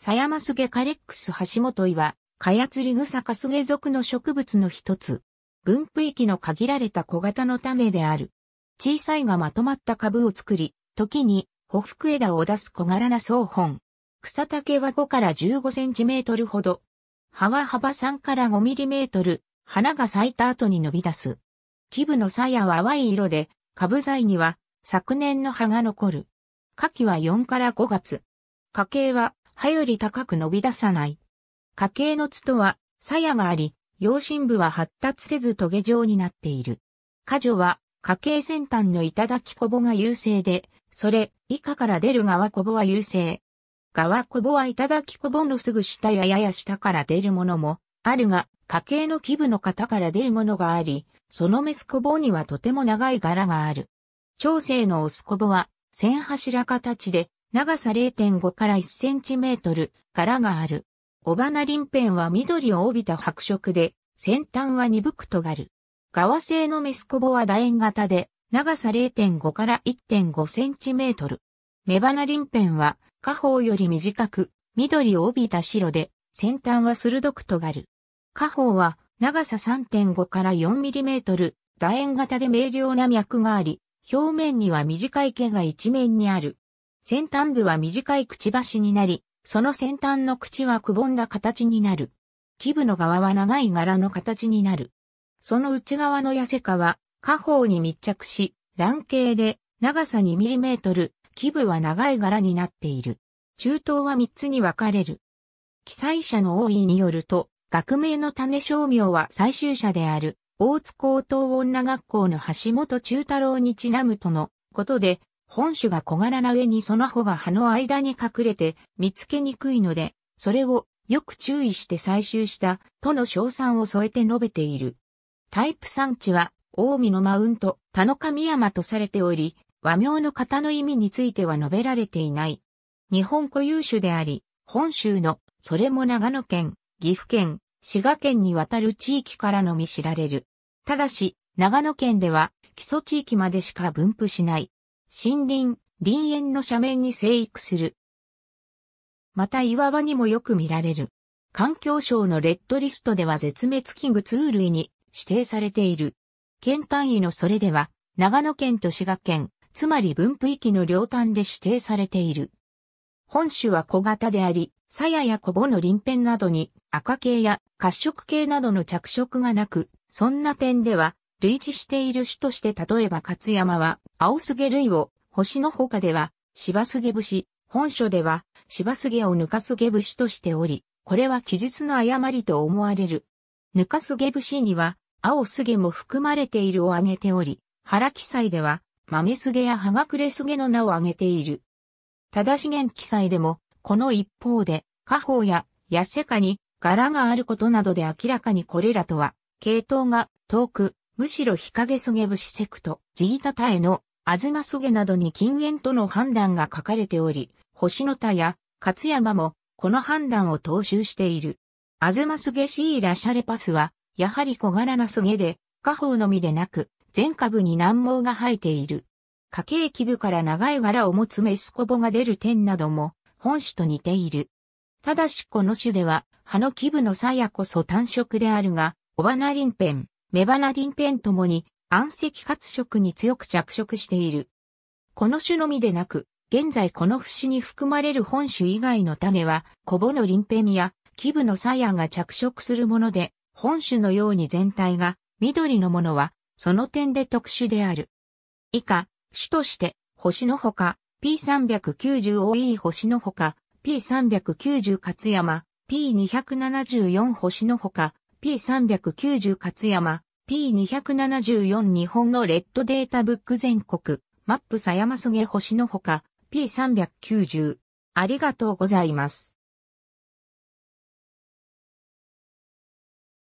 サヤマスゲカレックス橋本岩、カヤツリグサカスゲ属の植物の一つ。分布域の限られた小型の種である。小さいがまとまった株を作り、時に、ほふく枝を出す小柄な草本。草丈は5から15センチメートルほど。葉は幅3から5ミリメートル。花が咲いた後に伸び出す。基部の鞘は淡い色で、株材には昨年の葉が残る。花季は4から5月。花茎ははより高く伸び出さない。家系のとは、鞘があり、養心部は発達せず棘状になっている。家女は、家系先端の頂きこぼが優勢で、それ以下から出る側こぼは優勢。側こぼは頂きこぼのすぐ下ややや下から出るものもあるが、家系の基部の方から出るものがあり、そのメスこぼにはとても長い柄がある。長生のオスこぼは、千柱形で、長さ0.5から1センチメートル、柄がある。尾花鱗片は緑を帯びた白色で、先端は鈍く尖る。側製のメスコボは楕円型で、長さ0.5から1.5センチメートル。目花鱗片は、下方より短く、緑を帯びた白で、先端は鋭く尖る。下方は、長さ3.5から4ミリメートル、楕円型で明瞭な脈があり、表面には短い毛が一面にある。先端部は短いくちばしになり、その先端の口はくぼんだ形になる。基部の側は長い柄の形になる。その内側の痩せかは、下方に密着し、卵形で、長さ 2mm、基部は長い柄になっている。中東は3つに分かれる。記載者の多いによると、学名の種商名は最終者である、大津高等女学校の橋本中太郎にちなむとのことで、本種が小柄な上にその穂が葉の間に隠れて見つけにくいので、それをよく注意して採集したとの称賛を添えて述べている。タイプ産地は、近江のマウント、田の神山とされており、和名の型の意味については述べられていない。日本固有種であり、本州の、それも長野県、岐阜県、滋賀県にわたる地域からのみ知られる。ただし、長野県では、基礎地域までしか分布しない。森林、林園の斜面に生育する。また岩場にもよく見られる。環境省のレッドリストでは絶滅危惧通類に指定されている。県単位のそれでは、長野県と滋賀県、つまり分布域の両端で指定されている。本種は小型であり、鞘や小母の鱗片などに赤系や褐色系などの着色がなく、そんな点では類似している種として例えば勝山は、青菅類を、星の他では、芝菅節、本書では、芝菅をぬか菅節としており、これは記述の誤りと思われる。ぬか菅節には、青菅も含まれているを挙げており、原記載では、豆菅や葉隠菅の名を挙げている。正しげ記載でも、この一方で、家宝や痩せかに柄があることなどで明らかにこれらとは、系統が遠くむしろ日陰そげ節セクト、ジータタエの、アズマそげなどに禁煙との判断が書かれており、星野田や勝山もこの判断を踏襲している。アズマソげシーラシャレパスは、やはり小柄なソげで、下方のみでなく、全株に難毛が生えている。家計器部から長い柄を持つメスコボが出る点なども、本種と似ている。ただしこの種では、葉の器部の鞘こそ単色であるが、オバナリンペン。メバナディンペンともに暗赤活色に強く着色している。この種のみでなく、現在この節に含まれる本種以外の種は、コボのリンペンやキブのサヤが着色するもので、本種のように全体が緑のものは、その点で特殊である。以下、種として、星のほか、P390 OE 星のほか、P390 勝山、P274 星のほか、P390 勝山、P274 日本のレッドデータブック全国、マップやますげ星のほか、P390。ありがとうございます。